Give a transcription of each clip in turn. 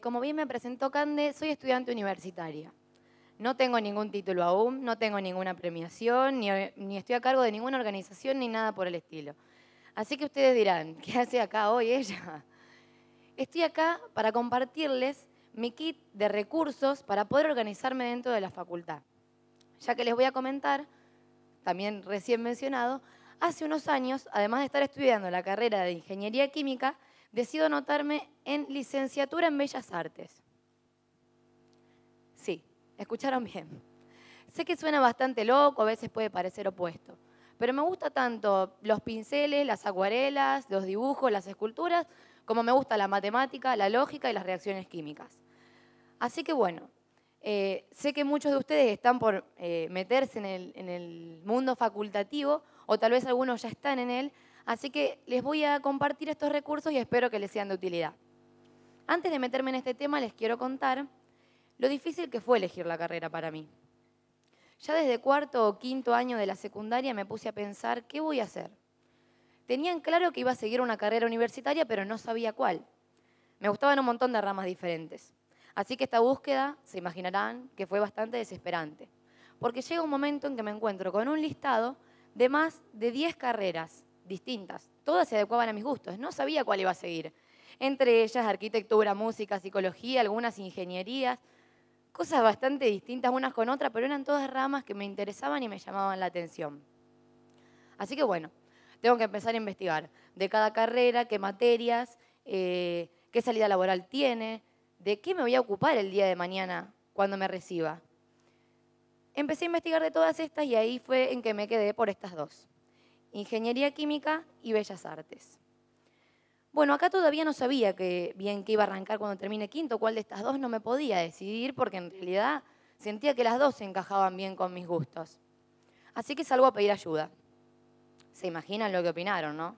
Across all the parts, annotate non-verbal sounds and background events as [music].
como bien me presentó Cande, soy estudiante universitaria. No tengo ningún título aún, no tengo ninguna premiación, ni, estoy a cargo de ninguna organización ni nada por el estilo. Así que ustedes dirán, [laughs] ¿qué hace acá hoy ella? Estoy acá para compartirles mi kit de recursos para poder organizarme dentro de la facultad. Ya que les voy a comentar, también recién mencionado, hace unos años, además de estar estudiando la carrera de Ingeniería Química, decido anotarme en licenciatura en Bellas Artes. Sí, escucharon bien. Sé que suena bastante loco, a veces puede parecer opuesto, pero me gusta tanto los pinceles, las acuarelas, los dibujos, las esculturas, como me gusta la matemática, la lógica y las reacciones químicas. Así que bueno, eh, sé que muchos de ustedes están por eh, meterse en el mundo facultativo, o tal vez algunos ya están en él, Así que les voy a compartir estos recursos y espero que les sean de utilidad. Antes de meterme en este tema, les quiero contar lo difícil que fue elegir la carrera para mí. Ya desde cuarto o quinto año de la secundaria me puse a pensar, ¿qué voy a hacer? Tenían claro que iba a seguir una carrera universitaria, pero no sabía cuál. Me gustaban un montón de ramas diferentes. Así que esta búsqueda, se imaginarán, que fue bastante desesperante. Porque llega un momento en que me encuentro con un listado de más de 10 carreras distintas. Todas se adecuaban a mis gustos, no sabía cuál iba a seguir. Entre ellas arquitectura, música, psicología, algunas ingenierías, cosas bastante distintas unas con otras, pero eran todas ramas que me interesaban y me llamaban la atención. Así que bueno, tengo que empezar a investigar de cada carrera, qué materias, eh, qué salida laboral tiene, de qué me voy a ocupar el día de mañana cuando me reciba. Empecé a investigar de todas estas y ahí fue en que me quedé por estas dos. Ingeniería Química y Bellas Artes. Bueno, acá todavía no sabía que, bien qué iba a arrancar cuando termine quinto, cuál de estas dos no me podía decidir porque en realidad sentía que las dos se encajaban bien con mis gustos. Así que salgo a pedir ayuda. Se imaginan lo que opinaron, ¿no?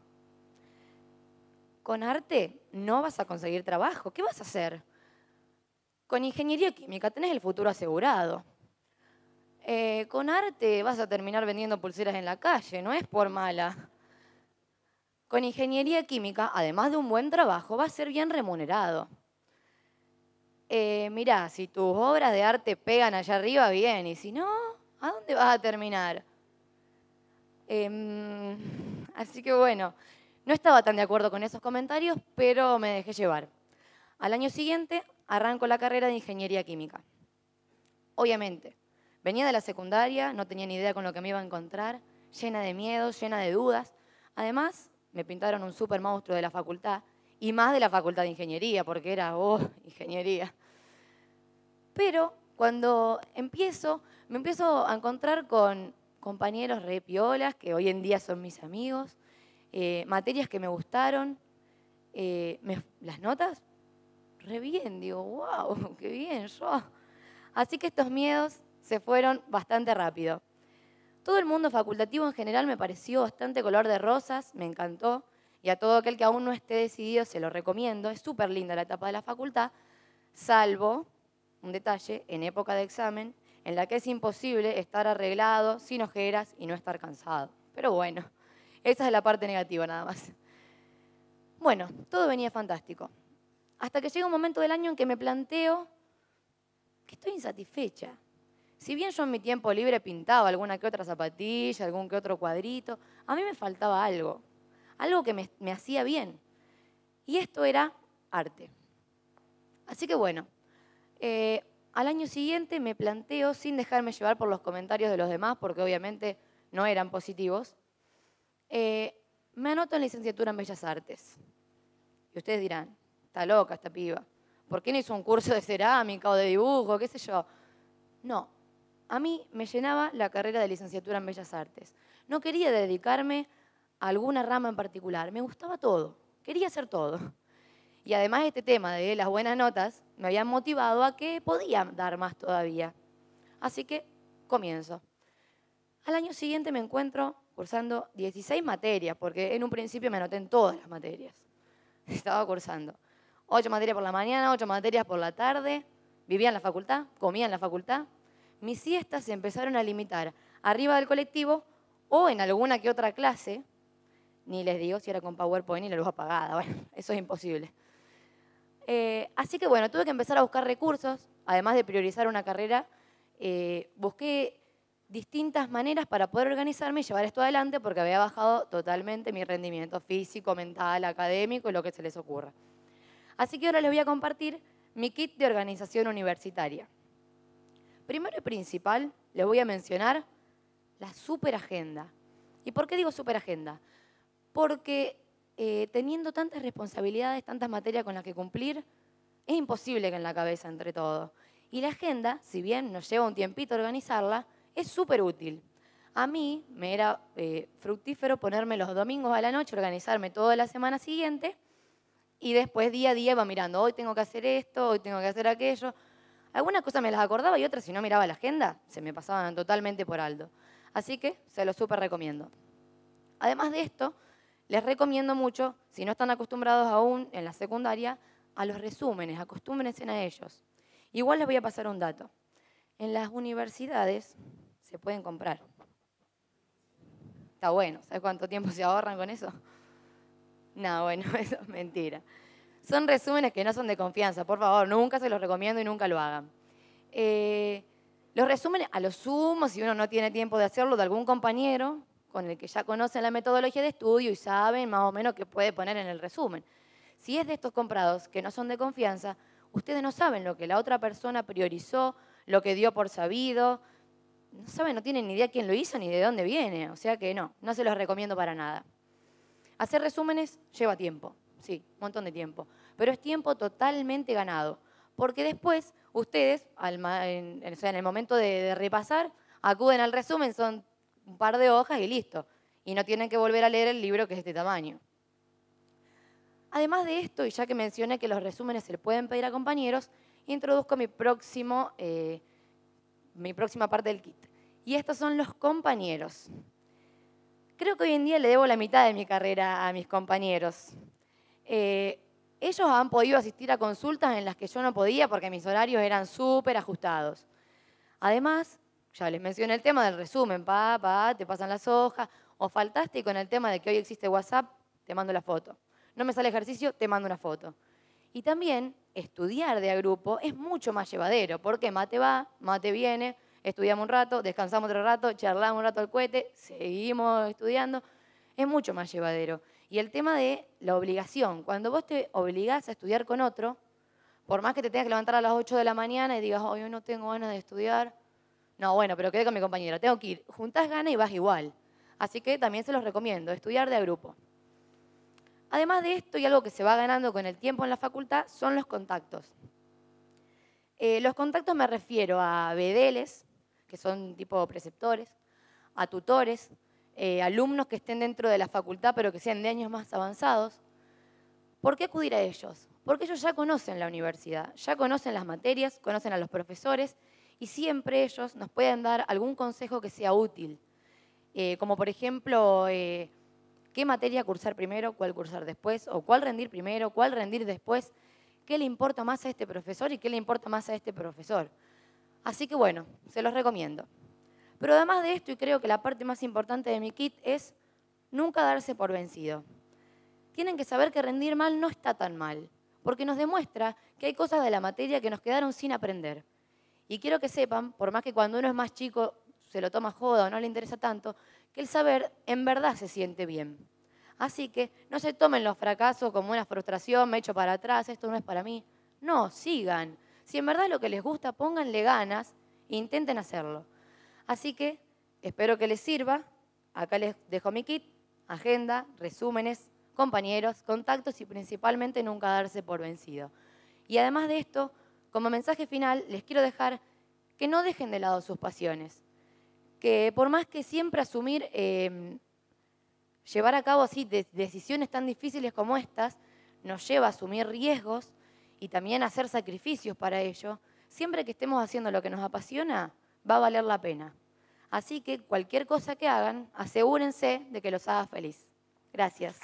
Con arte no vas a conseguir trabajo, ¿qué vas a hacer? Con ingeniería química tenés el futuro asegurado. Eh, con arte vas a terminar vendiendo pulseras en la calle, no es por mala. Con ingeniería química, además de un buen trabajo, va a ser bien remunerado. Eh, mirá, si tus obras de arte pegan allá arriba, bien, y si no, ¿a dónde vas a terminar? Em, así que bueno, no estaba tan de acuerdo con esos comentarios, pero me dejé llevar. Al año siguiente arranco la carrera de ingeniería química. Obviamente, Venía de la secundaria, no tenía ni idea con lo que me iba a encontrar, llena de miedos, llena de dudas. Además, me pintaron un super monstruo de la facultad y más de la facultad de ingeniería, porque era, oh, [laughs] ingeniería. Pero cuando empiezo, me empiezo a encontrar con compañeros re piolas, que hoy en día son mis amigos, eh, materias que me gustaron, eh, las notas, re bien, digo, wow, [laughs] qué bien yo. Así que estos miedos se fueron bastante rápido. Todo el mundo facultativo en general me pareció bastante color de rosas, me encantó, y a todo aquel que aún no esté decidido se lo recomiendo. Es súper linda la etapa de la facultad, salvo, un detalle, en época de examen, en la que es imposible estar arreglado, sin ojeras y no estar cansado. Pero bueno, esa es la parte negativa nada más. Bueno, todo venía fantástico. Hasta que llega un momento del año en que me planteo que estoy insatisfecha. Si bien yo en mi tiempo libre pintaba alguna que otra zapatilla, algún que otro cuadrito, a mí me faltaba algo, algo que me, hacía bien. Y esto era arte. Así que bueno, eh, al año siguiente me planteo, sin dejarme llevar por los comentarios de los demás, porque obviamente no eran positivos, eh, me anoto en licenciatura en Bellas Artes. Y ustedes dirán, está loca esta piba, ¿por qué no hizo un curso de cerámica o de dibujo, qué sé yo? No, a mí me llenaba la carrera de licenciatura en Bellas Artes. No quería dedicarme a alguna rama en particular, me gustaba todo, quería hacer todo. Y además este tema de las buenas notas me había motivado a que podía dar más todavía. Así que comienzo. Al año siguiente me encuentro cursando 16 materias, porque en un principio me anoté en todas las materias. [laughs] Estaba cursando. Ocho materias por la mañana, ocho materias por la tarde, vivía en la facultad, comía en la facultad, mis siestas se empezaron a limitar arriba del colectivo o en alguna que otra clase, ni les digo si era con PowerPoint ni la luz apagada, [laughs] bueno, eso es imposible. Eh, así que bueno, tuve que empezar a buscar recursos, además de priorizar una carrera, eh, busqué distintas maneras para poder organizarme y llevar esto adelante porque había bajado totalmente mi rendimiento físico, mental, académico y lo que se les ocurra. Así que ahora les voy a compartir mi kit de organización universitaria. Primero y principal, les voy a mencionar la superagenda. ¿Y por qué digo superagenda? Porque eh, teniendo tantas responsabilidades, tantas materias con las que cumplir, es imposible que en la cabeza entre todo. Y la agenda, si bien nos lleva un tiempito organizarla, es súper útil. A mí me era eh, fructífero ponerme los domingos a la noche, organizarme toda la semana siguiente y después día a día va mirando, hoy tengo que hacer esto, hoy tengo que hacer aquello. Algunas cosas me las acordaba y otras, si no miraba la agenda, se me pasaban totalmente por alto. Así que se lo súper recomiendo. Además de esto, les recomiendo mucho, si no están acostumbrados aún en la secundaria, a los resúmenes, acostúmbrense a ellos. Igual les voy a pasar un dato. En las universidades se pueden comprar. Está bueno, ¿sabes cuánto tiempo se ahorran con eso? No, bueno, [laughs] eso es mentira son resúmenes que no son de confianza, por favor, nunca se los recomiendo y nunca lo hagan. Eh, los resúmenes a lo sumo, si uno no tiene tiempo de hacerlo, de algún compañero con el que ya conocen la metodología de estudio y saben más o menos qué puede poner en el resumen. Si es de estos comprados que no son de confianza, ustedes no saben lo que la otra persona priorizó, lo que dio por sabido, no saben, no tienen ni idea quién lo hizo ni de dónde viene, o sea que no, no se los recomiendo para nada. Hacer resúmenes lleva tiempo. Sí, un montón de tiempo. Pero es tiempo totalmente ganado. Porque después ustedes, en, el momento de, repasar, acuden al resumen, son un par de hojas y listo. Y no tienen que volver a leer el libro que es de este tamaño. Además de esto, y ya que mencioné que los resúmenes se le pueden pedir a compañeros, introduzco mi, próximo, eh, mi próxima parte del kit. Y estos son los compañeros. Creo que hoy en día le debo la mitad de mi carrera a mis compañeros. Eh, ellos han podido asistir a consultas en las que yo no podía porque mis horarios eran súper ajustados. Además, ya les mencioné el tema del resumen, pa, pa, te pasan las hojas, o faltaste con el tema de que hoy existe WhatsApp, te mando la foto. No me sale ejercicio, te mando una foto. Y también estudiar de a grupo es mucho más llevadero, porque mate va, mate viene, estudiamos un rato, descansamos otro rato, charlamos un rato al cohete, seguimos estudiando, es mucho más llevadero. Y el tema de la obligación. Cuando vos te obligás a estudiar con otro, por más que te tengas que levantar a las 8 de la mañana y digas, hoy no tengo ganas de estudiar, no, bueno, pero quedé con mi compañero, tengo que ir. Juntás ganas y vas igual. Así que también se los recomiendo, estudiar de grupo. Además de esto, y algo que se va ganando con el tiempo en la facultad, son los contactos. Eh, los contactos me refiero a BDLs, que son tipo preceptores, a tutores, eh, alumnos que estén dentro de la facultad pero que sean de años más avanzados, ¿por qué acudir a ellos? Porque ellos ya conocen la universidad, ya conocen las materias, conocen a los profesores y siempre ellos nos pueden dar algún consejo que sea útil. Eh, como por ejemplo, eh, qué materia cursar primero, cuál cursar después, o cuál rendir primero, cuál rendir después, qué le importa más a este profesor y qué le importa más a este profesor. Así que bueno, se los recomiendo. Pero además de esto, y creo que la parte más importante de mi kit es nunca darse por vencido. Tienen que saber que rendir mal no está tan mal, porque nos demuestra que hay cosas de la materia que nos quedaron sin aprender. Y quiero que sepan, por más que cuando uno es más chico se lo toma joda o no le interesa tanto, que el saber en verdad se siente bien. Así que no se tomen los fracasos como una frustración, me echo para atrás, esto no es para mí. No, sigan. Si en verdad lo que les gusta, pónganle ganas e intenten hacerlo. Así que espero que les sirva. Acá les dejo mi kit, agenda, resúmenes, compañeros, contactos y principalmente nunca darse por vencido. Y además de esto, como mensaje final, les quiero dejar que no dejen de lado sus pasiones, que por más que siempre asumir, em, llevar a cabo así decisiones tan difíciles como estas, nos lleva a asumir riesgos y también hacer sacrificios para ello, siempre que estemos haciendo lo que nos apasiona, va a valer la pena. Así que cualquier cosa que hagan, asegúrense de que los haga feliz. Gracias.